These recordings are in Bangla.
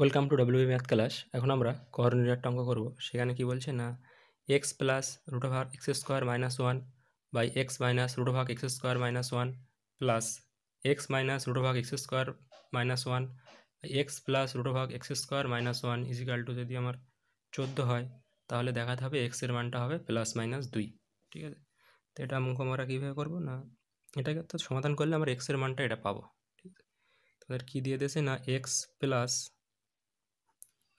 welcome to W math class এখন আমরা করণীয় অঙ্ক করবো সেখানে কি বলছে না x plus root over x square minus one by x minus root over x square minus one plus x minus root over x square minus one x plus root over x square minus one equal to যদি আমার চোদ্দো হয় তাহলে দেখাতে হবে এক্সের মানটা হবে প্লাস মাইনাস দুই ঠিক আছে তো এটা অঙ্ক আমরা কীভাবে করবো না এটাকে তো সমাধান করলে আমরা এক্সের মানটা এটা পাবো ঠিক আছে তাদের কী দিয়ে দিয়েছে না x plus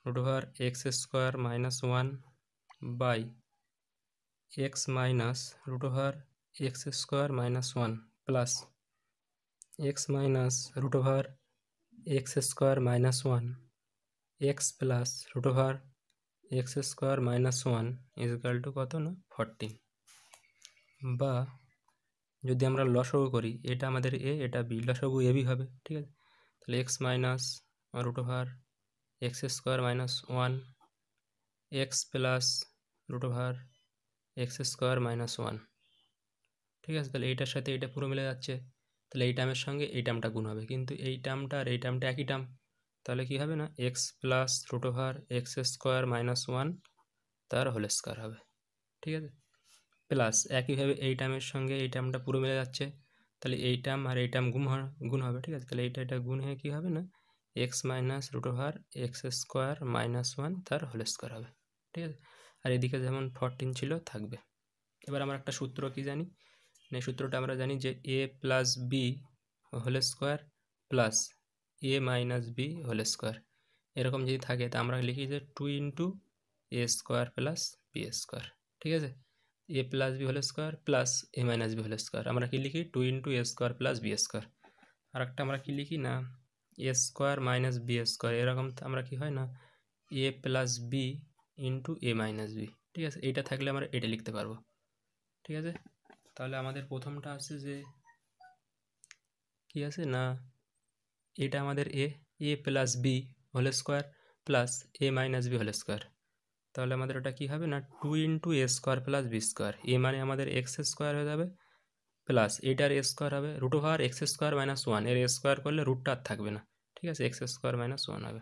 root over x square minus one by x minus root over x square minus one plus x minus root over x square minus one x plus root over x square minus one equal to কত না ফর্টি বা যদি আমরা লসগু করি এটা আমাদের এ এটা বি লসগু এবি হবে ঠিক আছে তাহলে x minus root x square minus one x plus root over x square minus one ঠিক আছে তাহলে এইটার সাথে এইটা পুরো মিলে যাচ্ছে তাহলে এই টার্মের সঙ্গে এই টার্মটা গুণ হবে কিন্তু এই টার্মটা আর এই টার্মটা একই টার্ম তাহলে কি হবে না x plus root over x square minus one তার হোল স্কোয়ার হবে ঠিক আছে প্লাস একইভাবে এই টার্মের সঙ্গে এই টার্মটা পুরো মিলে যাচ্ছে তাহলে এই টার্ম আর এই টার্ম গুণ গুণ হবে ঠিক আছে তাহলে এইটা এটা গুণ হয়ে কী হবে না x minus root over x square minus one তার হোল স্কোয়ার হবে ঠিক আছে আর এদিকে যেমন ফরটিন ছিল থাকবে এবার আমরা একটা সূত্র কি জানি না সূত্রটা আমরা জানি যে a plus b whole square plus a minus b whole square এরকম যদি থাকে তা আমরা লিখি যে two into a square plus b square ঠিক আছে a plus b whole square plus a minus b whole square আমরা কি লিখি two into a square plus b square আর একটা আমরা কি লিখি না a square minus b square এরকম আমরা কি হয় না a plus b into a minus b ঠিক আছে এটা থাকলে আমরা এটা লিখতে পারবো ঠিক আছে তাহলে আমাদের প্রথমটা আছে যে কি আছে না এটা আমাদের a a plus b whole square plus a minus b whole square তাহলে আমাদের ওটা কি হবে না two into a square plus b square a মানে আমাদের এক্স স্কোয়ার হয়ে যাবে প্লাস এটার এ স্কোয়ার হবে root over x square minus one এর স্কোয়ার করলে রুটটা আর থাকবে না ঠিক আছে এক্স স্কোয়ার মাইনাস ওয়ান হবে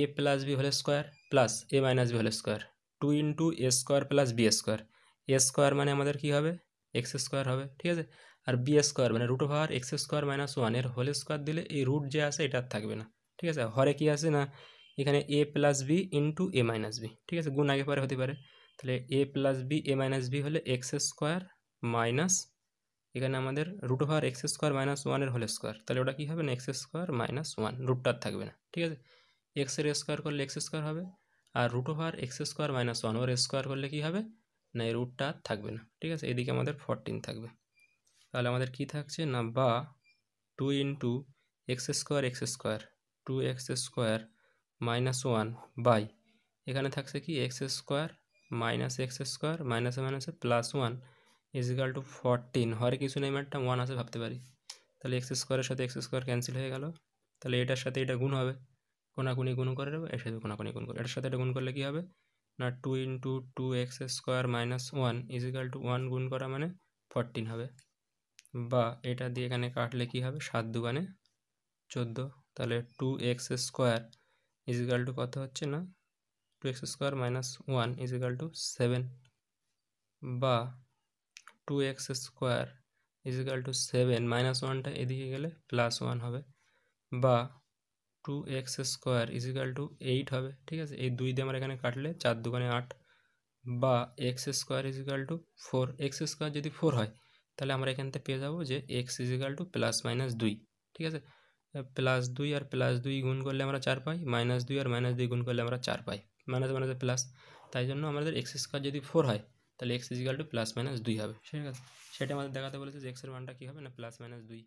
a plus b whole square plus a minus b whole square two into a square plus b square a square মানে আমাদের কি হবে এক্স স্কোয়ার হবে ঠিক আছে আর বি স্কোয়ার মানে root over x square minus one এর হোল স্কোয়ার দিলে এই রুট যে আছে এটা থাকবে না ঠিক আছে হরে কি আছে না এখানে a plus b into a minus b ঠিক আছে গুণ আগে পরে হতে পারে তাহলে a plus b a minus b হলে এক্স স্কোয়ার মাইনাস এখানে আমাদের root over x square minus ওয়ানের হোল স্কোয়ার তাহলে ওটা কী হবে না এক্স স্কোয়ার মাইনাস ওয়ান রুটটা থাকবে না ঠিক আছে এক্সের স্কোয়ার করলে এক্স স্কোয়ার হবে আর root over x square minus one ওর স্কোয়ার করলে কী হবে না এই রুটটা আর থাকবে না ঠিক আছে এদিকে আমাদের ফোরটিন থাকবে তাহলে আমাদের কি থাকছে না বা two into x square x square two x square minus one by এখানে থাকছে কি x square minus x square মাইনাসে মাইনাসে plus one equal to fourteen হরে কিছু নেই একটা ওয়ান আছে ভাবতে পারি তাহলে এক্স স্কোয়ারের সাথে এক্স স্কোয়ার ক্যান্সেল হয়ে গেল তাহলে এটার সাথে এটা গুণ হবে কোনাকুনি গুণ করে দেবো এর সাথে কোনাকুনি গুণ করে এটার সাথে এটা গুণ করলে কী হবে না two into two x square minus one equal to one গুণ করা মানে ফরটিন হবে বা এটা দিয়ে এখানে কাটলে কী হবে সাত দুগানে চোদ্দো তাহলে two x square equal to কত হচ্ছে না two x square minus one equal to seven বা two x square equal to seven minus ওয়ানটা এদিকে গেলে প্লাস ওয়ান হবে বা two x square equal to eight হবে ঠিক আছে এই দুই দিয়ে আমরা এখানে কাটলে চার দোকানে আট বা x square equal to four x square যদি ফোর হয় তাহলে আমরা এখান থেকে পেয়ে যাবো যে x equal to plus minus দুই ঠিক আছে প্লাস দুই আর প্লাস দুই গুণ করলে আমরা চার পাই মাইনাস দুই আর মাইনাস দুই গুণ করলে আমরা চার পাই মাইনাস মাইনাসে প্লাস তাই জন্য আমাদের এক্স স্কোয়ার যদি ফোর হয় তাহলে x equal to plus minus দুই হবে ঠিক আছে সেটা আমাদের দেখাতে বলেছে যে এক্সের মানটা কী হবে না প্লাস মাইনাস দুই